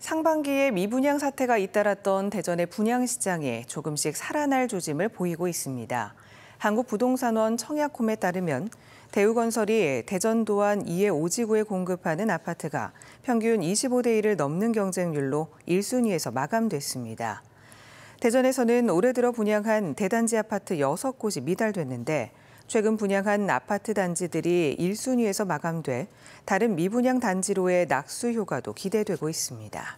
상반기에 미분양 사태가 잇따랐던 대전의 분양시장이 조금씩 살아날 조짐을 보이고 있습니다. 한국부동산원 청약홈에 따르면 대우건설이 대전 도안 2의 5지구에 공급하는 아파트가 평균 25대 1을 넘는 경쟁률로 1순위에서 마감됐습니다. 대전에서는 올해 들어 분양한 대단지 아파트 6곳이 미달됐는데 최근 분양한 아파트 단지들이 1순위에서 마감돼 다른 미분양 단지로의 낙수 효과도 기대되고 있습니다.